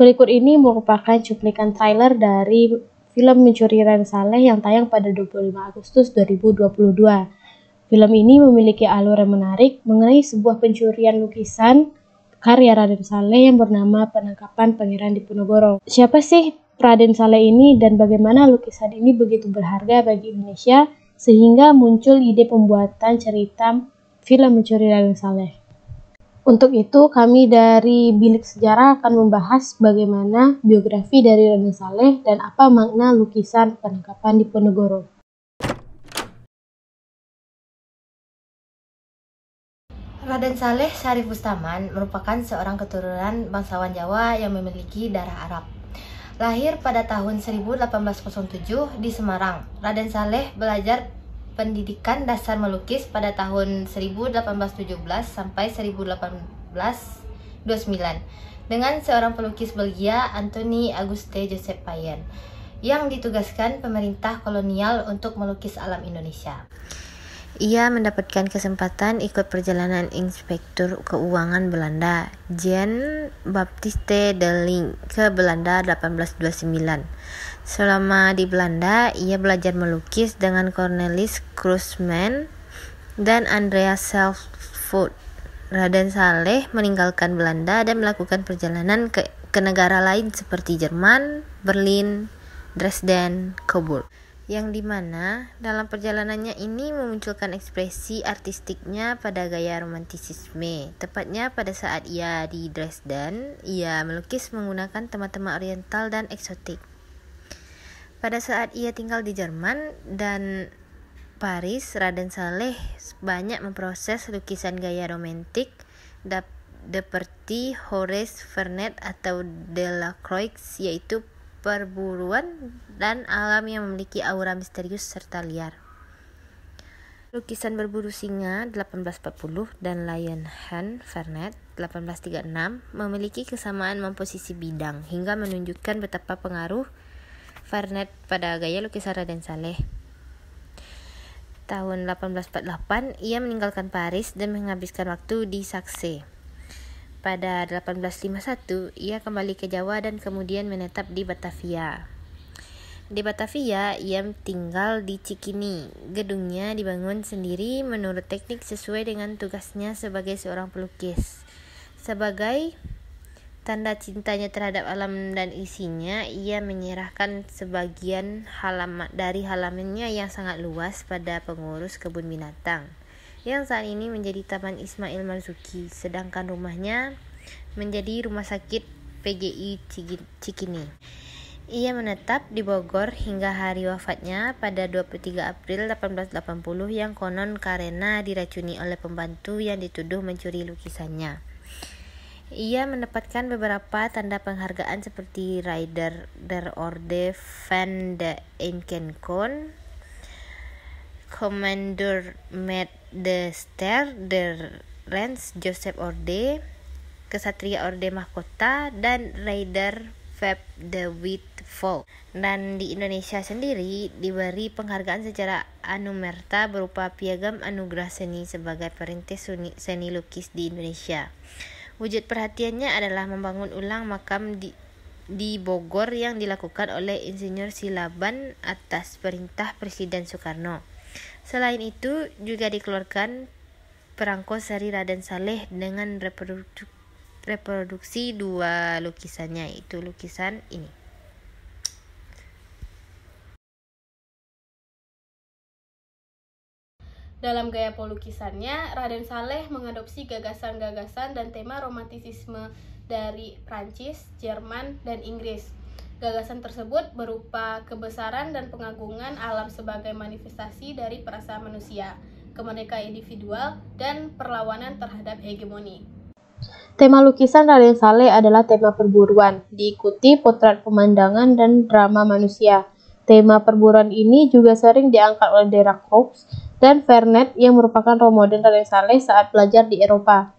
Berikut ini merupakan cuplikan trailer dari film Mencuri Ren Saleh yang tayang pada 25 Agustus 2022. Film ini memiliki alur yang menarik mengenai sebuah pencurian lukisan karya Raden Saleh yang bernama Penangkapan Pangeran Diponegoro. Siapa sih Raden Saleh ini dan bagaimana lukisan ini begitu berharga bagi Indonesia sehingga muncul ide pembuatan cerita film Mencuri Raden Saleh? Untuk itu, kami dari Bilik Sejarah akan membahas bagaimana biografi dari Rana Saleh dan apa makna lukisan penangkapan di Ponegoro. Raden Saleh Syarif Bustaman merupakan seorang keturunan bangsawan Jawa yang memiliki darah Arab. Lahir pada tahun 1807 di Semarang, Raden Saleh belajar pendidikan dasar melukis pada tahun 1817 sampai 1829 dengan seorang pelukis Belgia Anthony Auguste Joseph Payen yang ditugaskan pemerintah kolonial untuk melukis alam Indonesia. Ia mendapatkan kesempatan ikut perjalanan inspektur keuangan Belanda, Jean Baptiste de Ling, ke Belanda 1829 Selama di Belanda, ia belajar melukis dengan Cornelis Kruisman dan Andreas Selfoot. Raden Saleh meninggalkan Belanda dan melakukan perjalanan ke, ke negara lain seperti Jerman, Berlin, Dresden, Coburg. Yang dimana dalam perjalanannya ini memunculkan ekspresi artistiknya pada gaya romantisisme. Tepatnya pada saat ia di Dresden, ia melukis menggunakan tema-tema oriental dan eksotik. Pada saat ia tinggal di Jerman dan Paris, Raden Saleh banyak memproses lukisan gaya romantik seperti Horace Vernet atau Delacroix yaitu perburuan dan alam yang memiliki aura misterius serta liar. Lukisan berburu singa 1840 dan Lion Hand Vernet 1836 memiliki kesamaan memposisi bidang hingga menunjukkan betapa pengaruh Farnet pada gaya lukisan Raden Saleh. Tahun 1848, ia meninggalkan Paris dan menghabiskan waktu di Saxe. Pada 1851, ia kembali ke Jawa dan kemudian menetap di Batavia. Di Batavia, ia tinggal di Cikini. Gedungnya dibangun sendiri menurut teknik sesuai dengan tugasnya sebagai seorang pelukis. Sebagai tanda cintanya terhadap alam dan isinya, ia menyerahkan sebagian halaman dari halamannya yang sangat luas pada pengurus kebun binatang yang saat ini menjadi Taman Ismail Marzuki, sedangkan rumahnya menjadi rumah sakit PGI Cikini. Ia menetap di Bogor hingga hari wafatnya pada 23 April 1880 yang konon karena diracuni oleh pembantu yang dituduh mencuri lukisannya. Ia mendapatkan beberapa tanda penghargaan seperti Rider der Orde van de Inkenkon, Commander met de Ster der Rens Joseph Orde, Kesatria Orde Mahkota, dan Rider Feb de Wit Folk. Dan di Indonesia sendiri diberi penghargaan secara anumerta berupa piagam anugerah seni sebagai perintis seni lukis di Indonesia. Wujud perhatiannya adalah membangun ulang makam di, di Bogor yang dilakukan oleh Insinyur Silaban atas perintah Presiden Soekarno. Selain itu, juga dikeluarkan perangko Sari Raden Saleh dengan reproduksi, reproduksi dua lukisannya, yaitu lukisan ini. Dalam gaya pelukisannya, Raden Saleh mengadopsi gagasan-gagasan dan tema romantisisme dari Prancis, Jerman, dan Inggris. Gagasan tersebut berupa kebesaran dan pengagungan alam sebagai manifestasi dari perasaan manusia, kemerdekaan individual, dan perlawanan terhadap hegemoni. Tema lukisan Raden Saleh adalah tema perburuan, diikuti potret pemandangan dan drama manusia. Tema perburuan ini juga sering diangkat oleh Derek Brooks dan Fernet yang merupakan role model Saleh saat belajar di Eropa.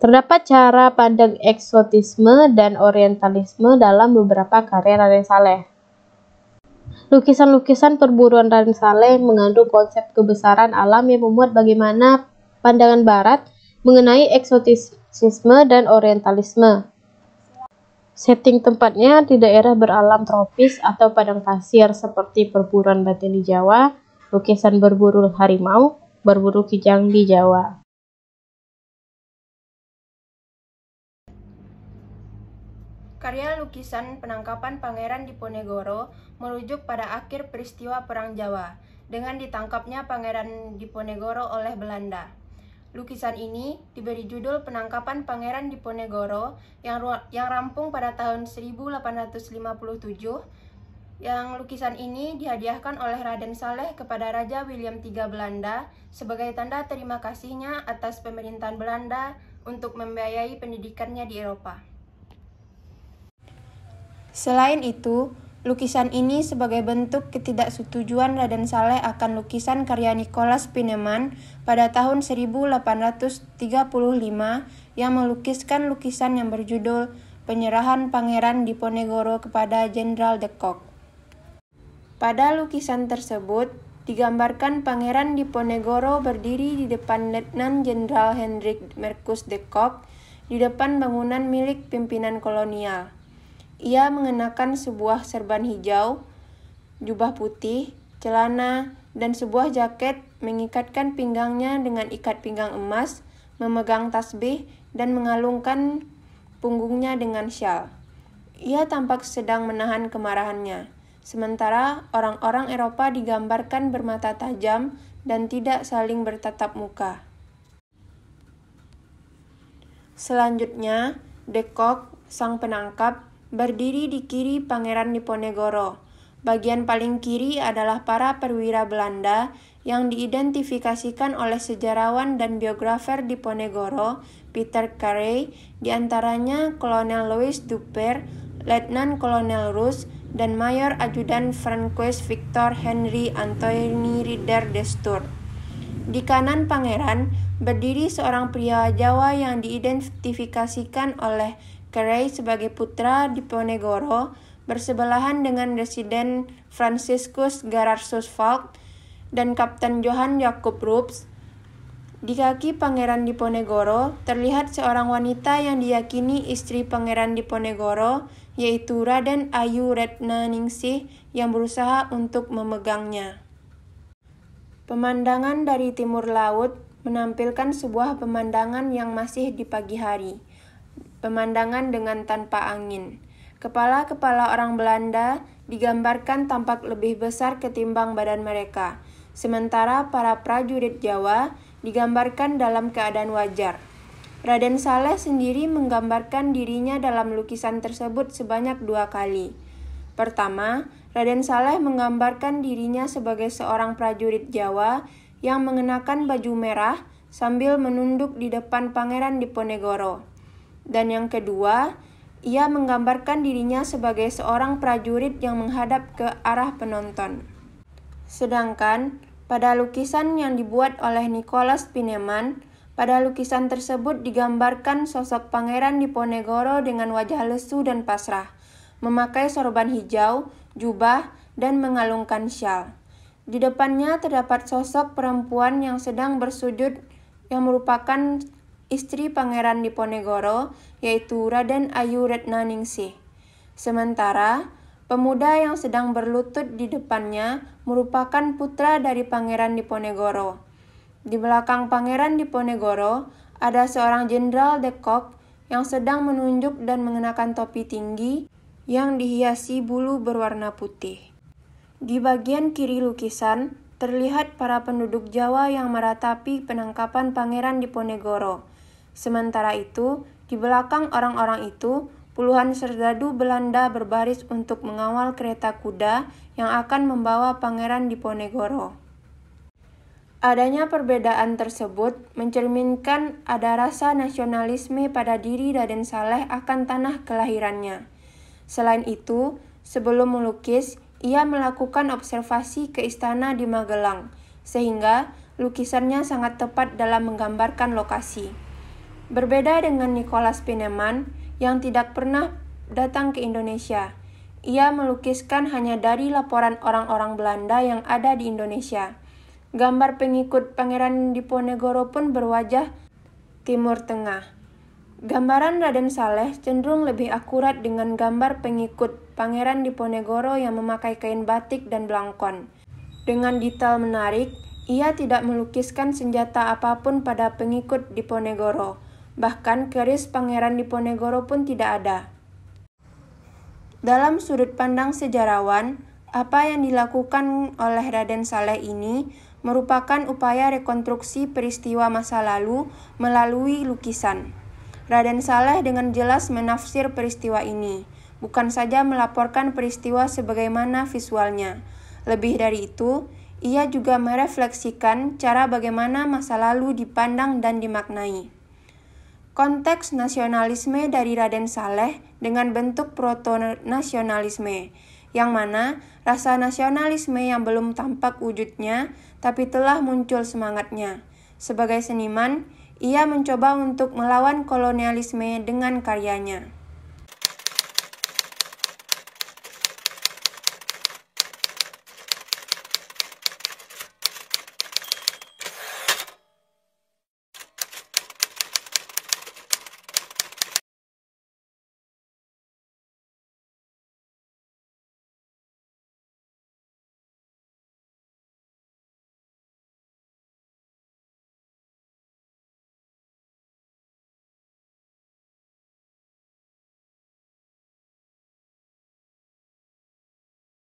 Terdapat cara pandang eksotisme dan orientalisme dalam beberapa karya Raden Saleh. Lukisan-lukisan perburuan Raden Saleh mengandung konsep kebesaran alam yang memuat bagaimana pandangan barat mengenai eksotisme dan orientalisme. Setting tempatnya di daerah beralam tropis atau padang pasir seperti perburuan batin di Jawa, lukisan berburu harimau, berburu kijang di Jawa. Karya lukisan penangkapan Pangeran Diponegoro merujuk pada akhir peristiwa Perang Jawa dengan ditangkapnya Pangeran Diponegoro oleh Belanda. Lukisan ini diberi judul Penangkapan Pangeran Diponegoro yang, yang rampung pada tahun 1857 yang lukisan ini dihadiahkan oleh Raden Saleh kepada Raja William III Belanda sebagai tanda terima kasihnya atas pemerintahan Belanda untuk membiayai pendidikannya di Eropa. Selain itu, Lukisan ini sebagai bentuk ketidaksetujuan Raden Saleh akan lukisan karya Nicholas Spineman pada tahun 1835 yang melukiskan lukisan yang berjudul Penyerahan Pangeran Diponegoro kepada Jenderal de Kock. Pada lukisan tersebut, digambarkan Pangeran Diponegoro berdiri di depan Letnan Jenderal Hendrik Merkus de Kock di depan bangunan milik pimpinan kolonial. Ia mengenakan sebuah serban hijau, jubah putih, celana, dan sebuah jaket mengikatkan pinggangnya dengan ikat pinggang emas, memegang tasbih, dan mengalungkan punggungnya dengan syal. Ia tampak sedang menahan kemarahannya. Sementara orang-orang Eropa digambarkan bermata tajam dan tidak saling bertatap muka. Selanjutnya, Dekok, sang penangkap, berdiri di kiri Pangeran Diponegoro. Bagian paling kiri adalah para perwira Belanda yang diidentifikasikan oleh sejarawan dan biografer Diponegoro, Peter Carey, diantaranya Kolonel Louis Duper, Letnan Kolonel Rus, dan Mayor Ajudan Francois Victor Henry Antoine Rieder Destur. Di kanan pangeran, berdiri seorang pria Jawa yang diidentifikasikan oleh Carey sebagai putra Diponegoro bersebelahan dengan Residen Franciscus Gerardus Falk dan Kapten Johan Jakob Rups. Di kaki Pangeran Diponegoro terlihat seorang wanita yang diyakini istri Pangeran Diponegoro, yaitu Raden Ayu Retna Ningsih yang berusaha untuk memegangnya. Pemandangan dari timur laut menampilkan sebuah pemandangan yang masih di pagi hari pemandangan dengan tanpa angin. Kepala-kepala orang Belanda digambarkan tampak lebih besar ketimbang badan mereka, sementara para prajurit Jawa digambarkan dalam keadaan wajar. Raden Saleh sendiri menggambarkan dirinya dalam lukisan tersebut sebanyak dua kali. Pertama, Raden Saleh menggambarkan dirinya sebagai seorang prajurit Jawa yang mengenakan baju merah sambil menunduk di depan Pangeran Diponegoro. Dan yang kedua, ia menggambarkan dirinya sebagai seorang prajurit yang menghadap ke arah penonton. Sedangkan pada lukisan yang dibuat oleh Nicholas Pineman, pada lukisan tersebut digambarkan sosok pangeran Diponegoro dengan wajah lesu dan pasrah, memakai sorban hijau, jubah, dan mengalungkan syal. Di depannya terdapat sosok perempuan yang sedang bersujud yang merupakan istri Pangeran Diponegoro, yaitu Raden Ayu Retnaningsih. Sementara, pemuda yang sedang berlutut di depannya merupakan putra dari Pangeran Diponegoro. Di belakang Pangeran Diponegoro, ada seorang Jenderal Dekok yang sedang menunjuk dan mengenakan topi tinggi yang dihiasi bulu berwarna putih. Di bagian kiri lukisan, terlihat para penduduk Jawa yang meratapi penangkapan Pangeran Diponegoro. Sementara itu, di belakang orang-orang itu, puluhan serdadu Belanda berbaris untuk mengawal kereta kuda yang akan membawa Pangeran Diponegoro. Adanya perbedaan tersebut mencerminkan ada rasa nasionalisme pada diri Raden Saleh akan tanah kelahirannya. Selain itu, sebelum melukis, ia melakukan observasi ke istana di Magelang, sehingga lukisannya sangat tepat dalam menggambarkan lokasi. Berbeda dengan Nicholas Pineman yang tidak pernah datang ke Indonesia, ia melukiskan hanya dari laporan orang-orang Belanda yang ada di Indonesia. Gambar pengikut Pangeran Diponegoro pun berwajah Timur Tengah. Gambaran Raden Saleh cenderung lebih akurat dengan gambar pengikut Pangeran Diponegoro yang memakai kain batik dan belangkon. Dengan detail menarik, ia tidak melukiskan senjata apapun pada pengikut Diponegoro. Bahkan keris Pangeran Diponegoro pun tidak ada. Dalam sudut pandang sejarawan, apa yang dilakukan oleh Raden Saleh ini merupakan upaya rekonstruksi peristiwa masa lalu melalui lukisan. Raden Saleh dengan jelas menafsir peristiwa ini, bukan saja melaporkan peristiwa sebagaimana visualnya. Lebih dari itu, ia juga merefleksikan cara bagaimana masa lalu dipandang dan dimaknai konteks nasionalisme dari Raden Saleh dengan bentuk proto-nasionalisme, yang mana rasa nasionalisme yang belum tampak wujudnya tapi telah muncul semangatnya. Sebagai seniman, ia mencoba untuk melawan kolonialisme dengan karyanya.